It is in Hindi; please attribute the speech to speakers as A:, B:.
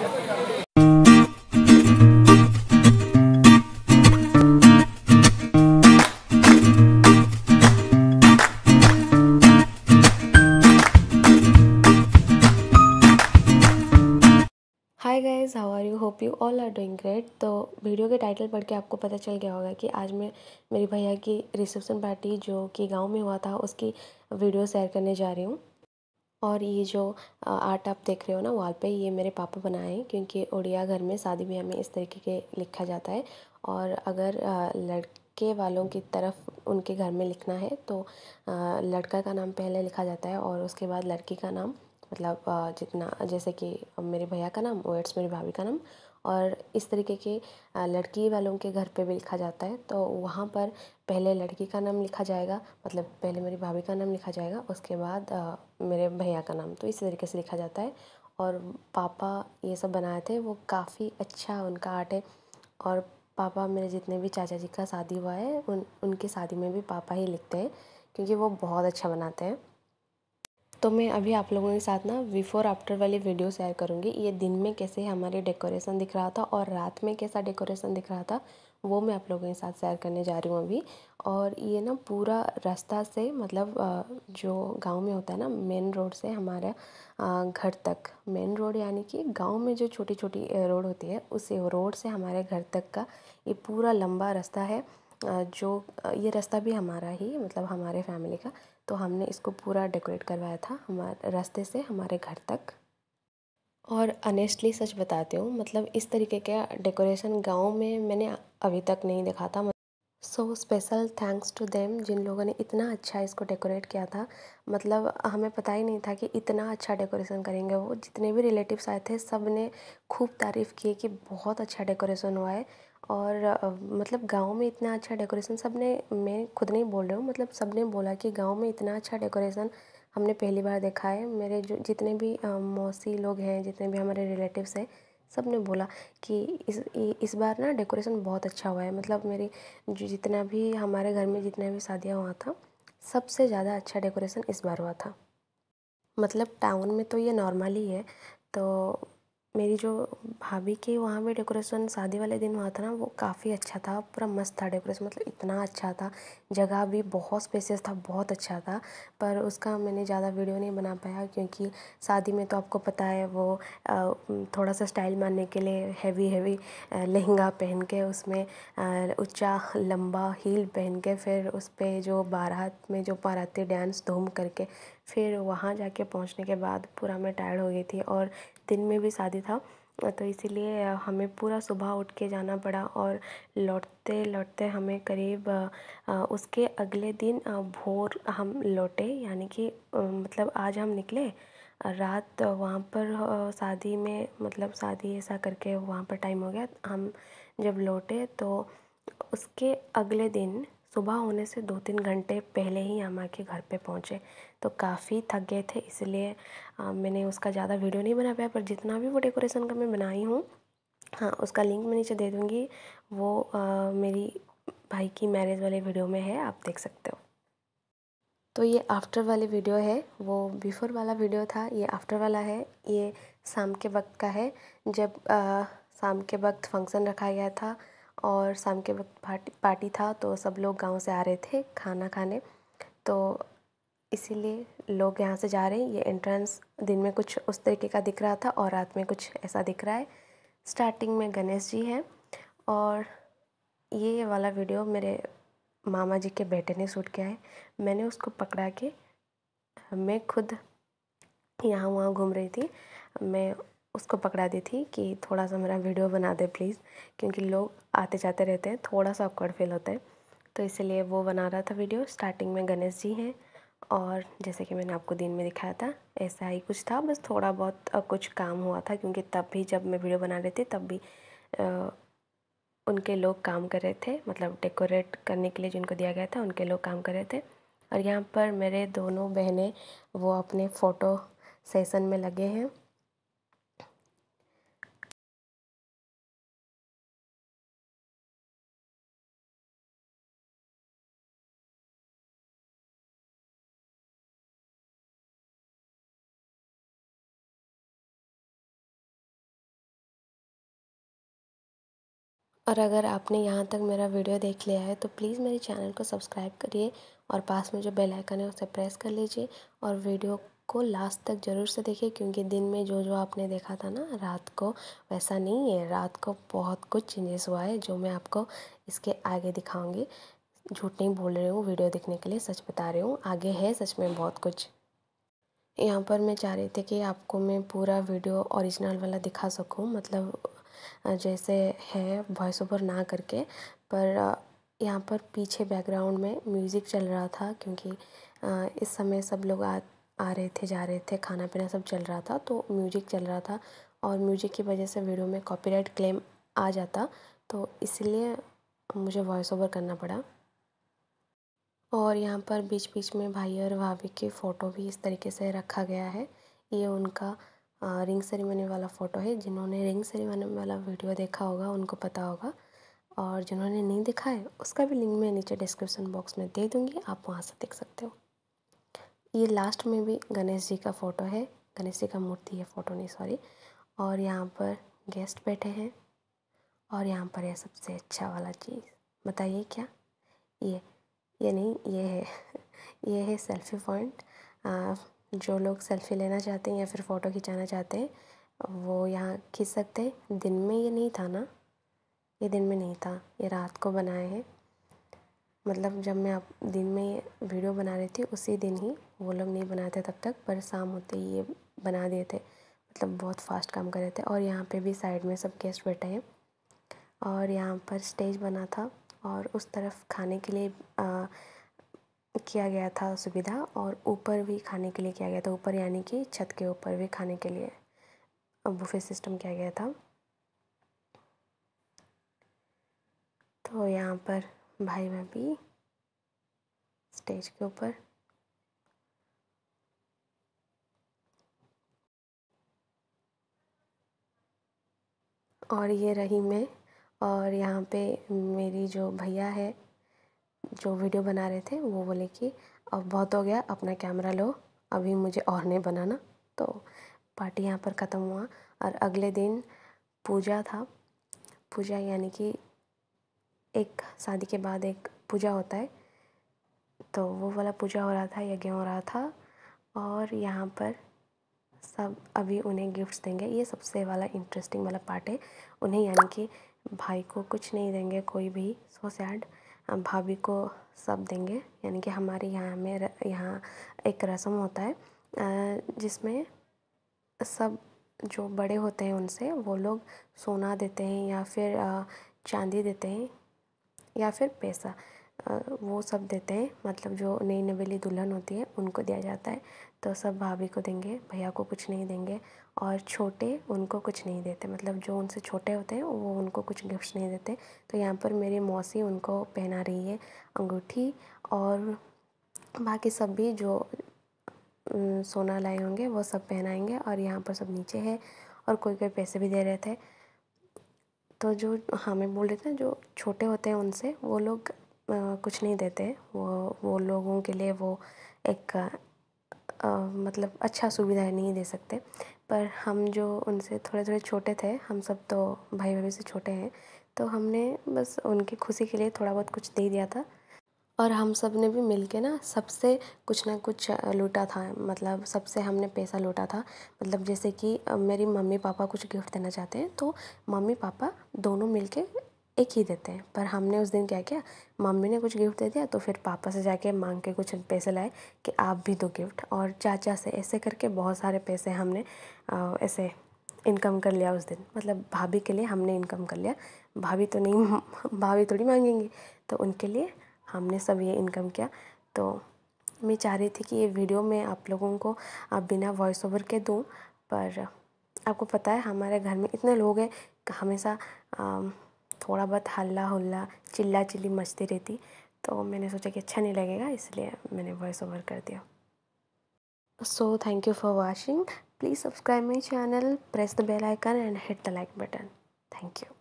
A: you you all are doing great तो वीडियो के टाइटल पढ़ के आपको पता चल गया होगा कि आज मैं मेरे भैया की रिसेप्शन पार्टी जो कि गांव में हुआ था उसकी वीडियो शेयर करने जा रही हूँ और ये जो आर्ट आप देख रहे हो ना वॉल पे ये मेरे पापा बनाए हैं क्योंकि उड़िया घर में शादी ब्याह में इस तरीके के लिखा जाता है और अगर लड़के वालों की तरफ उनके घर में लिखना है तो लड़का का नाम पहले लिखा जाता है और उसके बाद लड़की का नाम मतलब जितना जैसे कि मेरे भैया का नाम एड्स मेरी भाभी का नाम और इस तरीके के लड़की वालों के घर पे भी लिखा जाता है तो वहाँ पर पहले लड़की का नाम लिखा जाएगा मतलब पहले मेरी भाभी का नाम लिखा जाएगा उसके बाद मेरे भैया का नाम तो इसी तरीके से लिखा जाता है और पापा ये सब बनाए थे वो काफ़ी अच्छा उनका आर्ट है और पापा मेरे जितने भी चाचा जी का शादी हुआ है उन उनकी शादी में भी पापा ही लिखते हैं क्योंकि वो बहुत अच्छा बनाते हैं तो मैं अभी आप लोगों के साथ ना बिफ़ोर आफ्टर वाली वीडियो शेयर करूँगी ये दिन में कैसे हमारे डेकोरेशन दिख रहा था और रात में कैसा डेकोरेशन दिख रहा था वो मैं आप लोगों के साथ शेयर करने जा रही हूँ अभी और ये ना पूरा रास्ता से मतलब जो गांव में होता है ना मेन रोड से हमारा घर तक मेन रोड यानी कि गांव में जो छोटी छोटी रोड होती है उस रोड से हमारे घर तक का ये पूरा लंबा रास्ता है जो ये रास्ता भी हमारा ही मतलब हमारे फैमिली का तो हमने इसको पूरा डेकोरेट करवाया था हमारे रास्ते से हमारे घर तक और अनेस्टली सच बताती हूँ मतलब इस तरीके का डेकोरेशन गांव में मैंने अभी तक नहीं देखा था so special thanks to them जिन लोगों ने इतना अच्छा इसको डेकोरेट किया था मतलब हमें पता ही नहीं था कि इतना अच्छा डेकोरेशन करेंगे वो जितने भी रिलेटिव्स आए थे सब ने खूब तारीफ़ की कि बहुत अच्छा डेकोरेशन हुआ है और मतलब गाँव में इतना अच्छा डेकोरेशन सब ने मैं ख़ुद नहीं बोल रही हूँ मतलब सब ने बोला कि गाँव में इतना अच्छा डेकोरेशन हमने पहली बार देखा है मेरे जो जितने भी मौसी लोग हैं जितने भी हमारे रिलेटिव्स हैं सब ने बोला कि इस इस बार ना डेकोरेशन बहुत अच्छा हुआ है मतलब मेरी जो जितना भी हमारे घर में जितना भी शादियाँ हुआ था सबसे ज़्यादा अच्छा डेकोरेशन इस बार हुआ था मतलब टाउन में तो ये नॉर्मल ही है तो मेरी जो भाभी के वहाँ भी डेकोरेशन शादी वाले दिन हुआ था ना वो काफ़ी अच्छा था पूरा मस्त था डेकोरेशन मतलब इतना अच्छा था जगह भी बहुत स्पेसियस था बहुत अच्छा था पर उसका मैंने ज़्यादा वीडियो नहीं बना पाया क्योंकि शादी में तो आपको पता है वो थोड़ा सा स्टाइल मारने के लिए हैवी हैवी लहंगा पहन के उसमें ऊँचा लंबा हील पहन के फिर उस पर जो बारात में जो बाराती डांस धूम करके फिर वहाँ जाके पहुँचने के बाद पूरा मैं टायर्ड हो गई थी और दिन में भी शादी था तो इसीलिए हमें पूरा सुबह उठ के जाना पड़ा और लौटते लौटते हमें करीब उसके अगले दिन भोर हम लौटे यानी कि मतलब आज हम निकले रात वहाँ पर शादी में मतलब शादी ऐसा करके वहाँ पर टाइम हो गया हम जब लौटे तो उसके अगले दिन सुबह होने से दो तीन घंटे पहले ही हम आके घर पे पहुँचे तो काफ़ी थक गए थे इसलिए मैंने उसका ज़्यादा वीडियो नहीं बना पाया पर जितना भी वो डेकोरेशन का मैं बनाई हूँ हाँ उसका लिंक मैं नीचे दे दूँगी वो आ, मेरी भाई की मैरिज वाले वीडियो में है आप देख सकते हो तो ये आफ्टर वाली वीडियो है वो बिफोर वाला वीडियो था ये आफ्टर वाला है ये शाम के वक्त का है जब शाम के वक्त फंक्शन रखा गया था और शाम के वक्त पार्टी पार्टी था तो सब लोग गाँव से आ रहे थे खाना खाने तो इसीलिए लोग यहाँ से जा रहे हैं ये एंट्रेंस दिन में कुछ उस तरीके का दिख रहा था और रात में कुछ ऐसा दिख रहा है स्टार्टिंग में गणेश जी हैं और ये वाला वीडियो मेरे मामा जी के बेटे ने शूट किया है मैंने उसको पकड़ा के मैं खुद यहाँ वहाँ घूम रही थी मैं उसको पकड़ा दी थी कि थोड़ा सा मेरा वीडियो बना दे प्लीज़ क्योंकि लोग आते जाते रहते हैं थोड़ा सा ऑकवर्ड फील होता है तो इसीलिए वो बना रहा था वीडियो स्टार्टिंग में गणेश जी हैं और जैसे कि मैंने आपको दिन में दिखाया था ऐसा ही कुछ था बस थोड़ा बहुत कुछ काम हुआ था क्योंकि तब भी जब मैं वीडियो बना रही थी तब भी आ, उनके लोग काम कर रहे थे मतलब डेकोरेट करने के लिए जिनको दिया गया था उनके लोग काम कर रहे थे और यहाँ पर मेरे दोनों बहनें वो अपने फ़ोटो सेशन में लगे हैं और अगर आपने यहाँ तक मेरा वीडियो देख लिया है तो प्लीज़ मेरे चैनल को सब्सक्राइब करिए और पास में जो बेल आइकन है उसे प्रेस कर लीजिए और वीडियो को लास्ट तक ज़रूर से देखिए क्योंकि दिन में जो जो आपने देखा था ना रात को वैसा नहीं है रात को बहुत कुछ चेंजेस हुआ है जो मैं आपको इसके आगे दिखाऊँगी झूठ नहीं बोल रही हूँ वीडियो देखने के लिए सच बता रही हूँ आगे है सच में बहुत कुछ यहाँ पर मैं चाह रही थी कि आपको मैं पूरा वीडियो ओरिजिनल वाला दिखा सकूँ मतलब जैसे है वॉइस ओवर ना करके पर यहाँ पर पीछे बैकग्राउंड में म्यूज़िक चल रहा था क्योंकि इस समय सब लोग आ आ रहे थे जा रहे थे खाना पीना सब चल रहा था तो म्यूज़िक चल रहा था और म्यूज़िक की वजह से वीडियो में कॉपीराइट क्लेम आ जाता तो इसलिए मुझे वॉइस ओवर करना पड़ा और यहाँ पर बीच बीच में भाई और भाभी की फ़ोटो भी इस तरीके से रखा गया है ये उनका रिंग सेरेमनी वाला फोटो है जिन्होंने रिंग सेरेमनी वाला वीडियो देखा होगा उनको पता होगा और जिन्होंने नहीं देखा है उसका भी लिंक मैं नीचे डिस्क्रिप्शन बॉक्स में दे दूँगी आप वहाँ से देख सकते हो ये लास्ट में भी गणेश जी का फोटो है गणेश जी का मूर्ति है फोटो नहीं सॉरी और यहाँ पर गेस्ट बैठे हैं और यहाँ पर है सबसे अच्छा वाला चीज़ बताइए क्या ये ये नहीं ये है ये है सेल्फी पॉइंट जो लोग सेल्फ़ी लेना चाहते हैं या फिर फ़ोटो खिंचाना चाहते हैं वो यहाँ खींच सकते हैं दिन में ये नहीं था ना ये दिन में नहीं था ये रात को बनाए हैं मतलब जब मैं आप दिन में वीडियो बना रही थी उसी दिन ही वो लोग नहीं बनाते तब तक पर शाम होते ही ये बना दिए थे मतलब बहुत फास्ट काम कर रहे थे और यहाँ पे भी साइड में सब गेस्ट बैठे हैं और यहाँ पर स्टेज बना था और उस तरफ खाने के लिए आ, किया गया था सुविधा और ऊपर भी खाने के लिए किया गया था ऊपर यानी कि छत के ऊपर भी खाने के लिए बुफे सिस्टम किया गया था तो यहाँ पर भाई भी स्टेज के ऊपर और ये रही मैं और यहाँ पे मेरी जो भैया है जो वीडियो बना रहे थे वो बोले कि अब बहुत हो गया अपना कैमरा लो अभी मुझे और नहीं बनाना तो पार्टी यहाँ पर ख़त्म हुआ और अगले दिन पूजा था पूजा यानी कि एक शादी के बाद एक पूजा होता है तो वो वाला पूजा हो रहा था यज्ञ हो रहा था और यहाँ पर सब अभी उन्हें गिफ्ट्स देंगे ये सबसे वाला इंटरेस्टिंग वाला पार्ट है उन्हें यानी कि भाई को कुछ नहीं देंगे कोई भी सो सैड भाभी को सब देंगे यानी कि हमारे यहाँ में यहाँ एक रस्म होता है जिसमें सब जो बड़े होते हैं उनसे वो लोग सोना देते हैं या फिर चांदी देते हैं या फिर पैसा वो सब देते हैं मतलब जो नई नवेली दुल्हन होती है उनको दिया जाता है तो सब भाभी को देंगे भैया को कुछ नहीं देंगे और छोटे उनको कुछ नहीं देते मतलब जो उनसे छोटे होते हैं वो उनको कुछ गिफ्ट नहीं देते तो यहाँ पर मेरी मौसी उनको पहना रही है अंगूठी और बाकी सब भी जो सोना लाए होंगे वो सब पहनाएंगे और यहाँ पर सब नीचे है और कोई कोई पैसे भी दे रहे थे तो जो हमें हाँ, बोल रहे थे जो छोटे होते हैं उनसे वो लोग कुछ नहीं देते वो वो लोगों के लिए वो एक मतलब अच्छा सुविधाएं नहीं दे सकते पर हम जो उनसे थोड़े थोड़े छोटे थे हम सब तो भाई भाभी से छोटे हैं तो हमने बस उनकी खुशी के लिए थोड़ा बहुत कुछ दे दिया था और हम सब ने भी मिल के ना सबसे कुछ ना कुछ लूटा था मतलब सबसे हमने पैसा लूटा था मतलब जैसे कि मेरी मम्मी पापा कुछ गिफ्ट देना चाहते हैं तो मम्मी पापा दोनों मिल के एक ही देते हैं पर हमने उस दिन क्या किया मम्मी ने कुछ गिफ्ट दे दिया तो फिर पापा से जाके मांग के कुछ पैसे लाए कि आप भी दो गिफ्ट और चाचा से ऐसे करके बहुत सारे पैसे हमने ऐसे इनकम कर लिया उस दिन मतलब भाभी के लिए हमने इनकम कर लिया भाभी तो नहीं भाभी थोड़ी मांगेंगी तो उनके लिए हमने सब ये इनकम किया तो मैं चाह रही थी कि ये वीडियो मैं आप लोगों को आप बिना वॉइस ओवर के दूँ पर आपको पता है हमारे घर में इतने लोग हैं हमेशा थोड़ा बहुत हल्ला हल्ला चिल्ला चिल्ली मचती रहती तो मैंने सोचा कि अच्छा नहीं लगेगा इसलिए मैंने वॉइस ओवर कर दिया so thank you for watching please subscribe my channel press the bell icon and hit the like button thank you